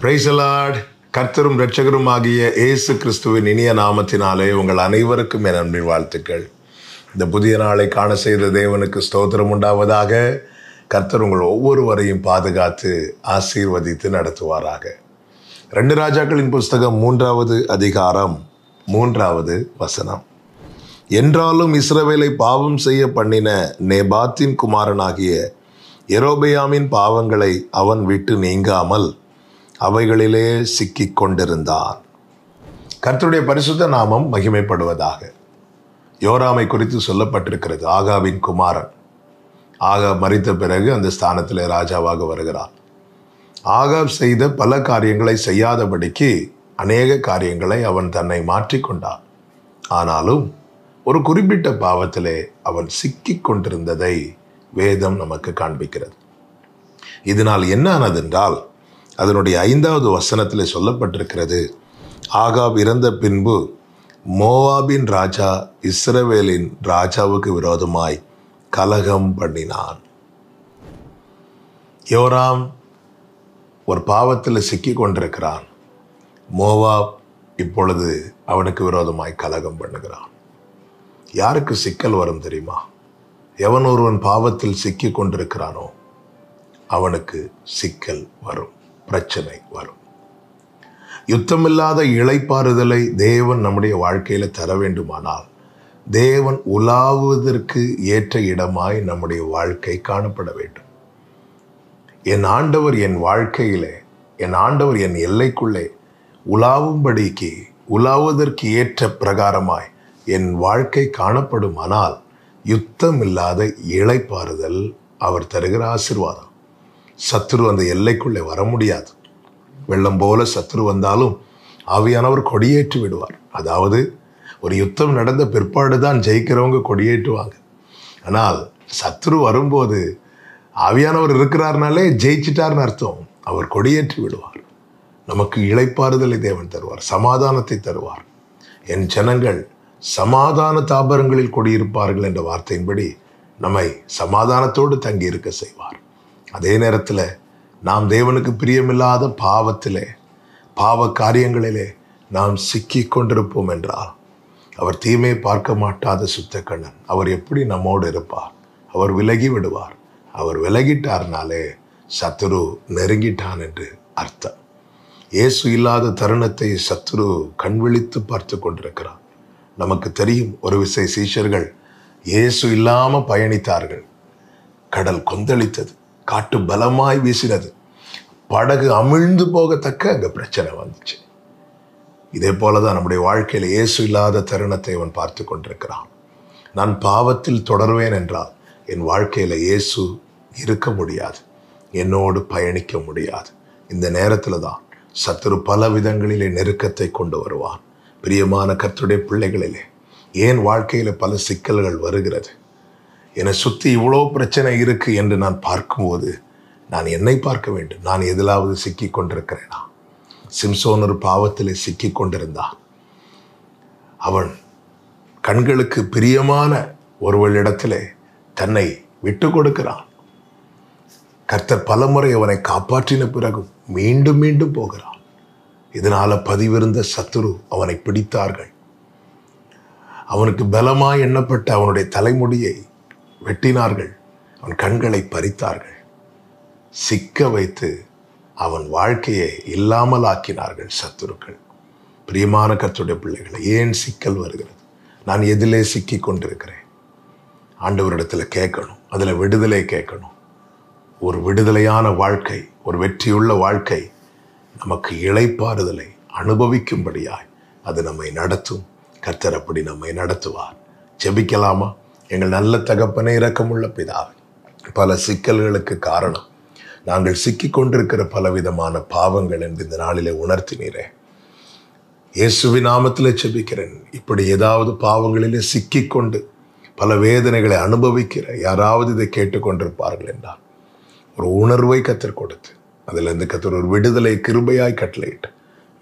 பிரைசலாட் கர்த்தரும் ரட்சகரும் ஆகிய இயேசு கிறிஸ்துவின் இனிய நாமத்தினாலே உங்கள் அனைவருக்கும் என அன்பின் வாழ்த்துக்கள் இந்த புதிய நாளை காண செய்த தேவனுக்கு ஸ்தோத்திரம் உண்டாவதாக கர்த்தர் உங்கள் ஒவ்வொருவரையும் பாதுகாத்து ஆசீர்வதித்து நடத்துவாராக ரெண்டு ராஜாக்களின் புஸ்தகம் மூன்றாவது அதிகாரம் மூன்றாவது வசனம் என்றாலும் இஸ்ரவேலை பாவம் செய்ய பண்ணின நேபாத்தின் குமாரனாகிய எரோபியாமின் பாவங்களை அவன் விட்டு நீங்காமல் அவைகளிலே சிக்கிக் கொண்டிருந்தான் கர்த்தருடைய பரிசுத்த நாமம் மகிமைப்படுவதாக யோராமை குறித்து சொல்லப்பட்டிருக்கிறது ஆகாவின் குமாரன் ஆகா மறித்த பிறகு அந்த ஸ்தானத்தில் ராஜாவாக வருகிறார் ஆகா செய்த பல காரியங்களை செய்யாதபடிக்கு அநேக காரியங்களை அவன் தன்னை மாற்றிக்கொண்டான் ஆனாலும் ஒரு குறிப்பிட்ட பாவத்திலே அவன் சிக்கிக் கொண்டிருந்ததை வேதம் நமக்கு காண்பிக்கிறது இதனால் என்ன ஆனதென்றால் அதனுடைய ஐந்தாவது வசனத்தில் சொல்லப்பட்டிருக்கிறது ஆகாப் இறந்த பின்பு மோவாபின் ராஜா இஸ்ரவேலின் ராஜாவுக்கு விரோதமாய் கலகம் பண்ணினான் யோராம் ஒரு பாவத்தில் சிக்கி கொண்டிருக்கிறான் மோவாப் இப்பொழுது அவனுக்கு விரோதமாய் கலகம் பண்ணுகிறான் யாருக்கு சிக்கல் வரும் தெரியுமா எவன் ஒருவன் பாவத்தில் சிக்கி கொண்டிருக்கிறானோ அவனுக்கு சிக்கல் வரும் பிரச்சனை வரும் யுத்தமில்லாத இழைப்பாறுதலை தேவன் நம்முடைய வாழ்க்கையில் தர வேண்டுமானால் தேவன் உலாவுவதற்கு ஏற்ற இடமாய் நம்முடைய வாழ்க்கை காணப்பட வேண்டும் என் ஆண்டவர் என் வாழ்க்கையிலே என் ஆண்டவர் என் எல்லைக்குள்ளே உலாவும்படிக்கு உலாவதற்கு ஏற்ற பிரகாரமாய் என் வாழ்க்கை காணப்படுமானால் யுத்தம் இல்லாத இழைப்பாறுதல் அவர் தருகிற ஆசிர்வாதம் சத்ரு அந்த எல்லைக்குள்ளே வர முடியாது வெள்ளம் போல சத்ரு வந்தாலும் ஆவியானவர் கொடியேற்றி விடுவார் அதாவது ஒரு யுத்தம் நடந்த பிற்பாடு தான் ஜெயிக்கிறவங்க கொடியேற்றுவாங்க ஆனால் சத்ரு வரும்போது ஆவியானவர் இருக்கிறார்னாலே ஜெயிச்சிட்டார்னு அர்த்தம் அவர் கொடியேற்றி விடுவார் நமக்கு இழைப்பாறுதலை தேவன் தருவார் சமாதானத்தை தருவார் என் ஜனங்கள் சமாதான தாபரங்களில் கொடியிருப்பார்கள் என்ற வார்த்தையின்படி நம்மை சமாதானத்தோடு தங்கியிருக்க செய்வார் அதே நேரத்தில் நாம் தேவனுக்கு பிரியமில்லாத பாவத்திலே பாவ காரியங்களிலே நாம் சிக்கி கொண்டிருப்போம் என்றால் அவர் தீமை பார்க்க மாட்டாத சுத்த கண்ணன் அவர் எப்படி நம்மோடு இருப்பார் அவர் விலகி விடுவார் அவர் விலகிட்டார்னாலே சத்துரு நெருங்கிட்டான் என்று அர்த்தம் இயேசு இல்லாத தருணத்தை சத்துரு கண்விழித்து பார்த்து கொண்டிருக்கிறார் நமக்கு தெரியும் ஒரு விசை சீஷர்கள் இயேசு இல்லாமல் பயணித்தார்கள் கடல் கொந்தளித்தது காட்டு பலமாய் வீசினது படகு அமிழ்ந்து போகத்தக்க அங்கே பிரச்சனை வந்துச்சு இதே போல தான் நம்முடைய வாழ்க்கையில் இயேசு இல்லாத தருணத்தை அவன் பார்த்து கொண்டிருக்கிறான் நான் பாவத்தில் தொடர்வேன் என்றால் என் வாழ்க்கையில் இயேசு இருக்க முடியாது என்னோடு பயணிக்க முடியாது இந்த நேரத்தில் தான் சத்துரு பல விதங்களிலே நெருக்கத்தை கொண்டு வருவான் பிரியமான கத்துடைய பிள்ளைகளிலே ஏன் வாழ்க்கையில் பல சிக்கல்கள் வருகிறது என்னை சுற்றி இவ்வளோ பிரச்சனை இருக்குது என்று நான் பார்க்கும்போது நான் என்னை பார்க்க வேண்டும் நான் எதிலாவது சிக்கி கொண்டிருக்கிறேனா சிம்சோன் ஒரு பாவத்தில் சிக்கி கொண்டிருந்தான் அவன் கண்களுக்கு பிரியமான ஒருவளிடத்தில் தன்னை விட்டு கொடுக்கிறான் கர்த்தர் பலமுறை அவனை காப்பாற்றின பிறகு மீண்டும் மீண்டும் போகிறான் இதனால் பதிவிருந்த சத்துரு அவனை பிடித்தார்கள் அவனுக்கு பலமாக எண்ணப்பட்ட அவனுடைய தலைமுடியை வெட்டினார்கள் அவன் கண்களை பறித்தார்கள் சிக்க வைத்து அவன் வாழ்க்கையை இல்லாமல் ஆக்கினார்கள் சத்துருக்கள் பிரியமான கத்துடைய பிள்ளைகளை ஏன் சிக்கல் வருகிறது நான் எதிலே சிக்கி கொண்டிருக்கிறேன் ஆண்டவரிடத்தில் கேட்கணும் அதில் விடுதலை கேட்கணும் ஒரு விடுதலையான வாழ்க்கை ஒரு வெற்றியுள்ள வாழ்க்கை நமக்கு இழைப்பாறுதலை அனுபவிக்கும்படியாய் அது நம்மை நடத்தும் கர்த்தர் அப்படி நம்மை நடத்துவார் ஜெபிக்கலாமா எங்கள் நல்ல தகப்பனை இறக்கமுள்ள பிதாவை பல சிக்கல்களுக்கு காரணம் நாங்கள் சிக்கி கொண்டிருக்கிற பலவிதமான பாவங்கள் என்று இந்த நாளிலே உணர்த்தினீரே இயேசுவி நாமத்தில் செபிக்கிறேன் இப்படி ஏதாவது பாவங்களிலே கொண்டு பல வேதனைகளை அனுபவிக்கிற யாராவது இதை கேட்டுக்கொண்டிருப்பார்கள் என்றால் ஒரு உணர்வை கத்தர் கொடுத்து அதில் இருந்து கத்தர் ஒரு விடுதலை கிருபையாய் கட்டளையிட்டு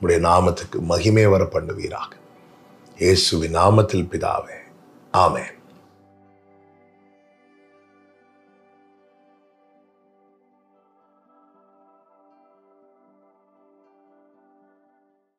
உடைய நாமத்துக்கு மகிமே வர பண்ணுவீராக இயேசுவி நாமத்தில் பிதாவே ஆமேன்